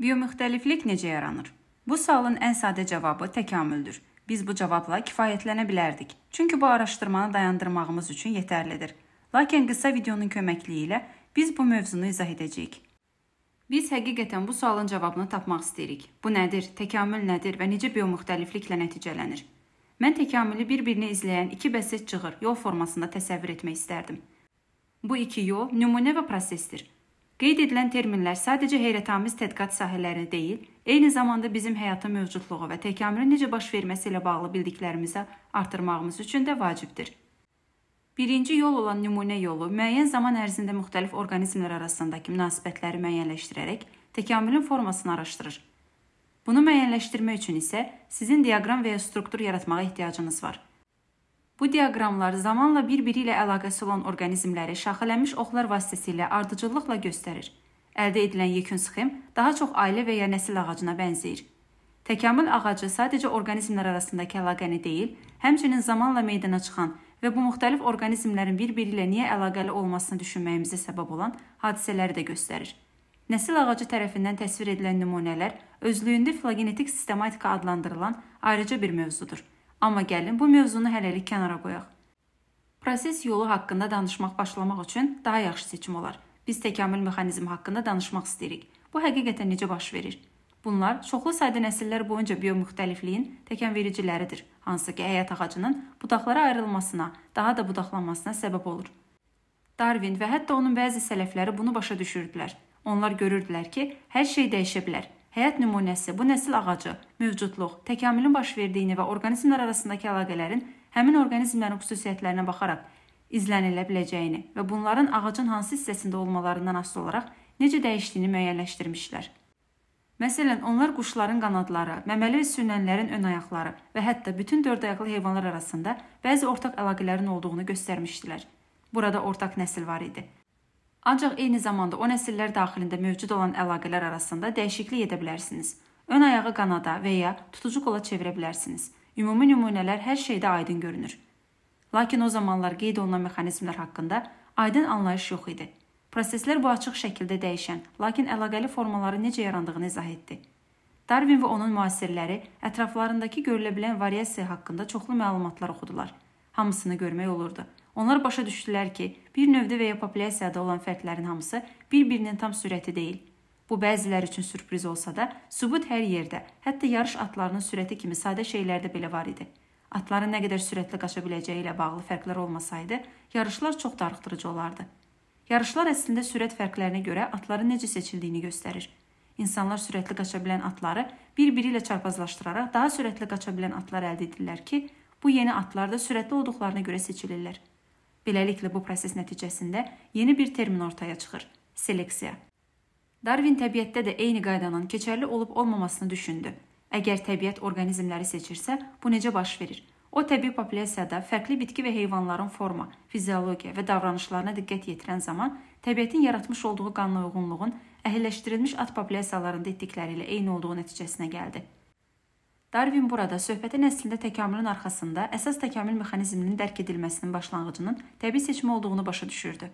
Biomüxtəliflik necə yaranır? Bu sualın ən sadə cavabı təkamüldür. Biz bu cavabla kifayətlənə bilərdik. Çünki bu araşdırmanı dayandırmağımız üçün yetərlidir. Lakin qısa videonun köməkliyi ilə biz bu mövzunu izah edəcəyik. Biz həqiqətən bu sualın cavabını tapmaq istəyirik. Bu nədir, təkamül nədir və necə biomüxtəlifliklə nəticələnir? Mən təkamüli bir-birini izləyən iki bəsit cığır yol formasında təsəvvür etmək istərdim. Bu iki yol nümunə və prosesdir. Qeyd edilən terminlər sadəcə heyrətamiz tədqiqat sahələrini deyil, eyni zamanda bizim həyata mövcudluğu və təkamülün necə baş verməsi ilə bağlı bildiklərimizi artırmağımız üçün də vacibdir. Birinci yol olan nümunə yolu müəyyən zaman ərzində müxtəlif orqanizmlər arasındakı münasibətləri müəyyənləşdirərək təkamülün formasını araşdırır. Bunu müəyyənləşdirmək üçün isə sizin diaqram və ya struktur yaratmağa ehtiyacınız var. Bu diaqramlar zamanla bir-biri ilə əlaqəsi olan orqanizmləri şaxələnmiş oxlar vasitəsilə ardıcıllıqla göstərir. Əldə edilən yekun sxem daha çox ailə və ya nəsil ağacına bənzəyir. Təkamül ağacı sadəcə orqanizmlər arasındakı əlaqəni deyil, həmçinin zamanla meydana çıxan və bu müxtəlif orqanizmlərin bir-biri ilə niyə əlaqəli olmasını düşünməyimizə səbəb olan hadisələri də göstərir. Nəsil ağacı tərəfindən təsvir edilən nümunələr özlüyündə filogenetik sistematika adlandırılan ayrıca bir mövzudur. Amma gəlin bu mövzunu hələlik kənara qoyaq. Proses yolu haqqında danışmaq başlamaq üçün daha yaxşı seçim olar. Biz təkamül mexanizmi haqqında danışmaq istəyirik. Bu həqiqətən necə baş verir? Bunlar çoxlu sayda nəsillər boyunca biomüxtəlifliyin təkənvericiləridir, hansı ki, həyat ağacının budaqlara ayrılmasına, daha da budaqlanmasına səbəb olur. Darwin və hətta onun bəzi sələfləri bunu başa düşürdülər. Onlar görürdülər ki, hər şey dəyişə bilər Həyat nümunəsi bu nəsil ağacı, mövcudluq, təkamülün baş verdiyini və orqanizmlər arasındakı əlaqələrin həmin orqanizmlərin xüsusiyyətlərinə baxaraq izlənilə biləcəyini və bunların ağacın hansı hissəsində olmalarından asılı olaraq necə dəyişdiyini müəyyənləşdirmişlər. Məsələn, onlar quşların qanadları, məməli və sürünənlərin ön ayaqları və hətta bütün dörd ayaqlı heyvanlar arasında bəzi ortaq əlaqələrin olduğunu göstərmişdilər. Burada ortaq nəsil var idi. Ancaq eyni zamanda o nəsillər daxilində mövcud olan əlaqələr arasında dəyişiklik edə bilərsiniz. Ön ayağı qanada və ya tutucu qola çevirə bilərsiniz. Ümumi nümunələr hər şeydə aydın görünür. Lakin o zamanlar qeyd olunan mexanizmlər haqqında aydın anlayış yox idi. Proseslər bu açıq şəkildə dəyişən, lakin əlaqəli formaları necə yarandığını izah etdi. Darwin və onun müasirləri ətraflarındakı görülə bilən variasiya haqqında çoxlu məlumatlar oxudular. Hamısını görmək olurdu. Onlar başa düşdülər ki, bir növdə və ya populyasiyada olan fərqlərin hamısı bir-birinin tam sürəti deyil. Bu bəzilər üçün sürpriz olsa da, sübut hər yerdə, hətta yarış atlarının sürəti kimi sadə şeylərdə belə var idi. Atların nə qədər sürətlə qaça biləcəyi ilə bağlı fərqlər olmasaydı, yarışlar çox darıxdırıcı olardı. Yarışlar əslində sürət fərqlərinə görə atların necə seçildiyini göstərir. İnsanlar sürətli qaça bilən atları bir-biri ilə çarpazlaşdıraraq daha sürətli qaça bilən atlar əldə edirlər ki, bu yeni atlar da sürətli olduqlarına görə seçilirlər. Beləliklə bu proses nəticəsində yeni bir termin ortaya çıxır: seleksiya. Darwin təbiətdə də eyni qaydanın keçərli olub-olmamasını düşündü. Əgər təbiət orqanizmləri seçirsə, bu necə baş verir? O təbii populyasiyada fərqli bitki və heyvanların forma, fiziologiya və davranışlarına diqqət yetirən zaman təbiətin yaratmış olduğu qanla uyğunluğun əhəlləşdirilmiş at populyasiyalarında etdikləri ilə eyni olduğu nəticəsinə gəldi. Darwin burada söhbətin əslində təkamülün arxasında əsas təkamül mexanizminin dərk edilməsinin başlanğıcının təbii seçmə olduğunu başa düşürdü.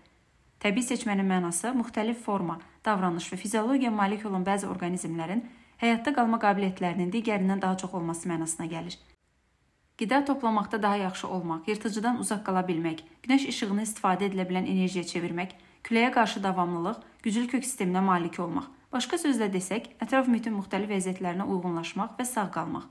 Təbii seçmənin mənası müxtəlif forma, davranış və fiziologiyaya malik olan bəzi orqanizmlərin həyatda qalma qabiliyyətlərinin digərindən daha çox olması mənasına gəlir. Qida toplamaqda daha yaxşı olmaq, yırtıcıdan uzaq qala bilmək, günəş işığını istifadə edilə bilən enerjiyə çevirmək, küləyə qarşı davamlılıq, güclü kök sisteminə malik olmaq Başqa sözlə desək, ətraf mühitin müxtəlif vəziyyətlərinə uyğunlaşmaq və sağ qalmaq.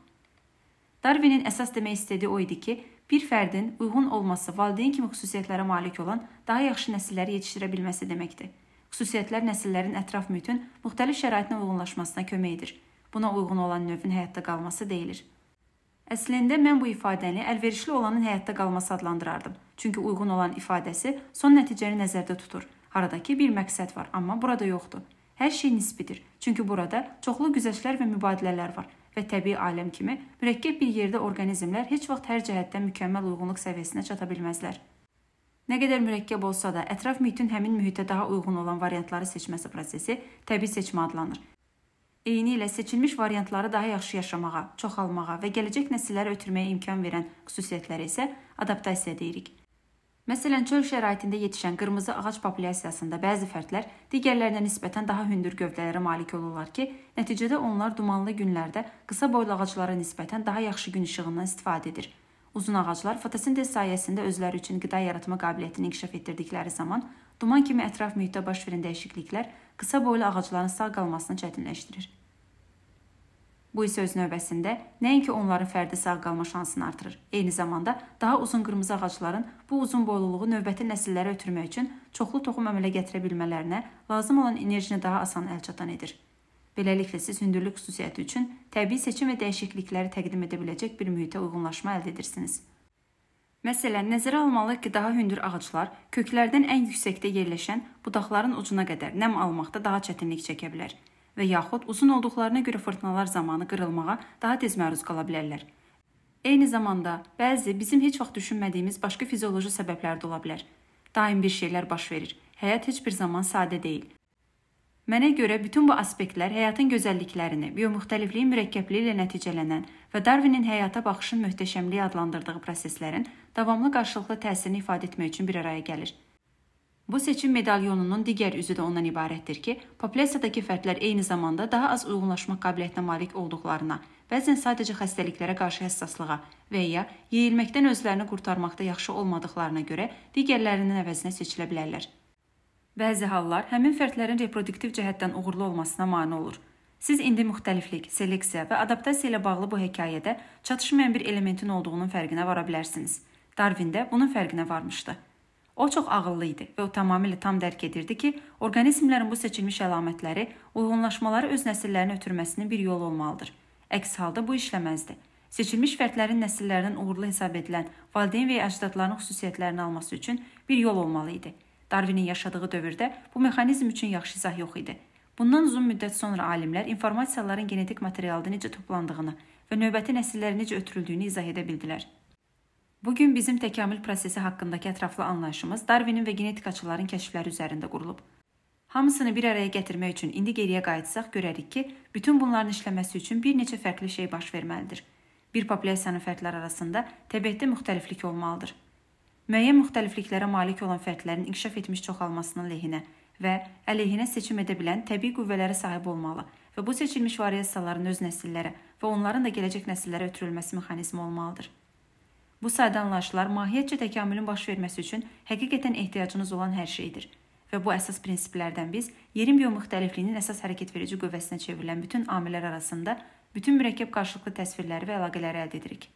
Darwinin əsas demək istədiyi o idi ki, bir fərdin uyğun olması valideyn kimi xüsusiyyətlərə malik olan daha yaxşı nəsilləri yetişdirə bilməsi deməkdir. Xüsusiyyətlər nəsillərin ətraf mühitin müxtəlif şəraitinə uyğunlaşmasına kömək edir. Buna uyğun olan növün həyatda qalması deyilir. Əslində mən bu ifadəni əlverişli olanın həyatda qalması adlandırardım. Çünki uyğun olan ifadəsi son nəticəni nəzərdə tutur. Haradakı bir məqsəd var, amma burada yoxdur. Hər şey nisbidir. Çünki burada çoxlu güzəştlər və mübadilələr var və təbii aləm kimi mürəkkəb bir yerdə orqanizmlər heç vaxt hər cəhətdən mükəmməl uyğunluq səviyyəsinə çata bilməzlər. Nə qədər mürəkkəb olsa da, ətraf mühitin həmin mühitə daha uyğun olan variantları seçməsi prosesi təbii seçmə adlanır. Eyni ilə seçilmiş variantları daha yaxşı yaşamağa, çoxalmağa və gələcək nəsillərə ötürməyə imkan verən xüsusiyyətləri isə adaptasiya deyirik. Məsələn, çöl şəraitində yetişən qırmızı ağac populyasiyasında bəzi fərdlər digərlərinə nisbətən daha hündür gövdələrə malik olurlar ki, nəticədə onlar dumanlı günlərdə qısa boylu ağaclara nisbətən daha yaxşı gün işığından istifadə edir. Uzun ağaclar fotosintez sayəsində özləri üçün qida yaratma qabiliyyətini inkişaf etdirdikləri zaman duman kimi ətraf mühitdə baş verən dəyişikliklər qısa boylu ağacların sağ qalmasını çətinləşdirir. Bu isə öz növbəsində nəinki onların fərdi sağ qalma şansını artırır, eyni zamanda daha uzun qırmızı ağacların bu uzun boyluluğu növbəti nəsillərə ötürmək üçün çoxlu toxum əmələ gətirə bilmələrinə lazım olan enerjini daha asan əl çatan edir. Beləliklə siz hündürlük xüsusiyyəti üçün təbii seçim və dəyişiklikləri təqdim edə biləcək bir mühitə uyğunlaşma əldə edirsiniz. Məsələn, nəzərə almalıyıq ki, daha hündür ağaclar köklərdən ən yüksəkdə yerləşən budaqların ucuna qədər nəm almaqda daha çətinlik çəkə bilər və yaxud uzun olduqlarına görə fırtınalar zamanı qırılmağa daha tez məruz qala bilərlər. Eyni zamanda bəzi bizim heç vaxt düşünmədiyimiz başqa fizioloji səbəblər də ola bilər. Daim bir şeylər baş verir. Həyat heç bir zaman sadə deyil. Mənə görə bütün bu aspektlər həyatın gözəlliklərini, biomüxtəlifliyin mürəkkəbliyi ilə nəticələnən və Darwinin həyata baxışın möhtəşəmliyi adlandırdığı proseslərin davamlı qarşılıqlı təsirini ifadə etmək üçün bir araya gəlir. Bu seçim medalyonunun digər üzü də ondan ibarətdir ki, populyasiyadakı fərdlər eyni zamanda daha az uyğunlaşma qabiliyyətinə malik olduqlarına, bəzən sadəcə xəstəliklərə qarşı həssaslığa və ya yeyilməkdən özlərini qurtarmaqda yaxşı olmadıqlarına görə digərlərinin əvəzinə seçilə bilərlər. Bəzi hallar həmin fərdlərin reproduktiv cəhətdən uğurlu olmasına mane olur. Siz indi müxtəliflik, seleksiya və adaptasiya ilə bağlı bu hekayədə çatışmayan bir elementin olduğunun fərqinə vara bilərsiniz. Darwin də bunun fərqinə varmışdı. O çox ağıllı idi və o tamamilə tam dərk edirdi ki, orqanizmlərin bu seçilmiş əlamətləri uyğunlaşmaları öz nəsillərinə ötürməsinin bir yolu olmalıdır. Əks halda bu işləməzdi. Seçilmiş fərdlərin nəsillərinin uğurlu hesab edilən valideyn və ya əcdadlarının xüsusiyyətlərini alması üçün bir yol olmalı idi. Darvinin yaşadığı dövrdə bu mexanizm üçün yaxşı izah yox idi. Bundan uzun müddət sonra alimlər informasiyaların genetik materialda necə toplandığını və növbəti nəsillərə necə ötürüldüyünü izah edə bildilər. Bugün bizim təkamül prosesi haqqındakı ətraflı anlayışımız Darwinin və genetikaçıların kəşfləri üzərində qurulub. Hamısını bir araya gətirmək üçün indi geriyə qayıtsaq görərik ki, bütün bunların işləməsi üçün bir neçə fərqli şey baş verməlidir. Bir populyasiyanın fərdləri arasında təbiətdə müxtəliflik olmalıdır. Müəyyən müxtəlifliklərə malik olan fərdlərin inkişaf etmiş çoxalmasının lehinə və əleyhinə seçim edə bilən təbii qüvvələrə sahib olmalı və bu seçilmiş variasiyaların öz nəsillərə və onların da gələcək nəsillərə ötürülməsi mexanizmi olmalıdır. Bu sadə anlayışlar mahiyyətcə təkamülün baş verməsi üçün həqiqətən ehtiyacınız olan hər şeydir. Və bu əsas prinsiplərdən biz yerin biomüxtəlifliyinin əsas hərəkət verici qüvvəsinə çevrilən bütün amillər arasında bütün mürəkkəb qarşılıqlı təsvirləri və əlaqələri əldə edirik.